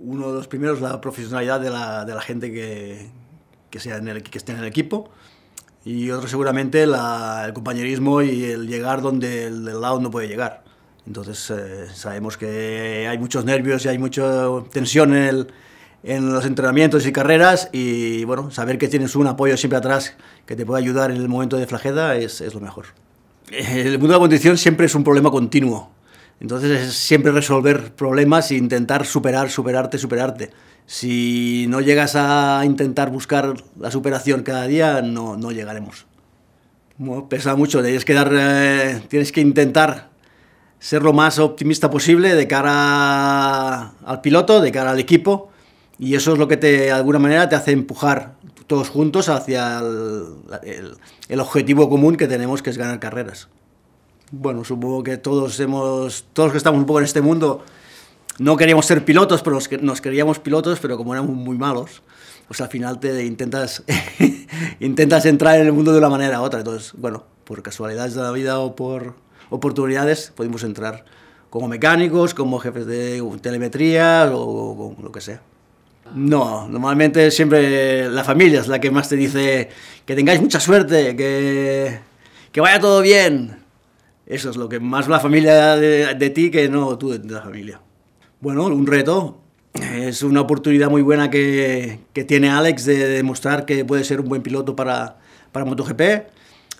uno de los primeros, la profesionalidad de la, gente que, que, sea en el, que esté en el equipo. Y otro seguramente el compañerismo y el llegar donde el del lado no puede llegar. Entonces eh, sabemos que hay muchos nervios y hay mucha tensión en, los entrenamientos y carreras y bueno, saber que tienes un apoyo siempre atrás que te puede ayudar en el momento de flageda es, es lo mejor. El mundo de la condición siempre es un problema continuo entonces es siempre resolver problemas e intentar superar, superarte, superarte. Si no llegas a intentar buscar la superación cada día, no, llegaremos. pesa mucho, tienes que, dar, eh, tienes que intentar ser lo más optimista posible de cara al piloto, de cara al equipo, y eso es lo que te, de alguna manera te hace empujar todos juntos hacia el objetivo común que tenemos, que es ganar carreras bueno, supongo que todos hemos, todos los que estamos un poco en este mundo, no queríamos ser pilotos, pero nos queríamos pilotos, pero como éramos muy malos, pues al final te intentas, intentas entrar en el mundo de una manera u otra. Entonces, bueno, por casualidades de la vida o por oportunidades, pudimos entrar como mecánicos, como jefes de telemetría o, o lo que sea. No, normalmente siempre la familia es la que más te dice que tengáis mucha suerte, que, que vaya todo bien, eso es lo que más la familia de, ti que no tú de, la familia. Bueno, un reto. Es una oportunidad muy buena que, tiene Alex de demostrar que puede ser un buen piloto para, para MotoGP.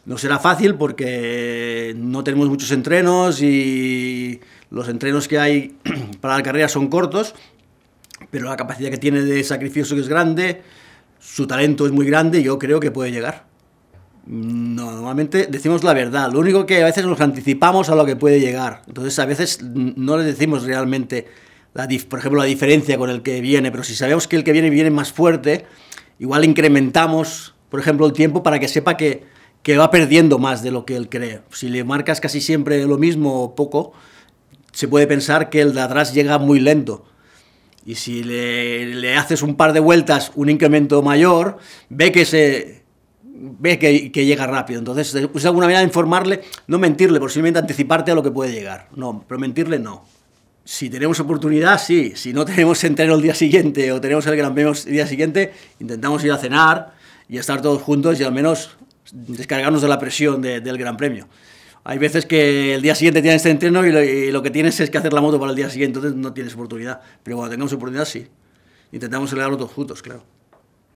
No será fácil porque no tenemos muchos entrenos y los entrenos que hay para la carrera son cortos, pero la capacidad que tiene de sacrificio es grande, su talento es muy grande y yo creo que puede llegar. No, normalmente decimos la verdad. Lo único que a veces nos anticipamos a lo que puede llegar. Entonces a veces no le decimos realmente, la por ejemplo, la diferencia con el que viene. Pero si sabemos que el que viene viene más fuerte, igual incrementamos, por ejemplo, el tiempo para que sepa que, que va perdiendo más de lo que él cree. Si le marcas casi siempre lo mismo o poco, se puede pensar que el de atrás llega muy lento. Y si le, le haces un par de vueltas, un incremento mayor, ve que se ve que, llega rápido. Entonces, es pues, alguna manera de informarle, no mentirle, posiblemente anticiparte a lo que puede llegar. No, pero mentirle no. Si tenemos oportunidad, sí. Si no tenemos entreno el día siguiente o tenemos el gran premio el día siguiente, intentamos ir a cenar y estar todos juntos y al menos descargarnos de la presión del gran premio. Hay veces que el día siguiente tienes este entreno y lo, que tienes es que hacer la moto para el día siguiente, entonces no tienes oportunidad. Pero cuando tengamos oportunidad, sí. Intentamos celebrarlo todos juntos, claro.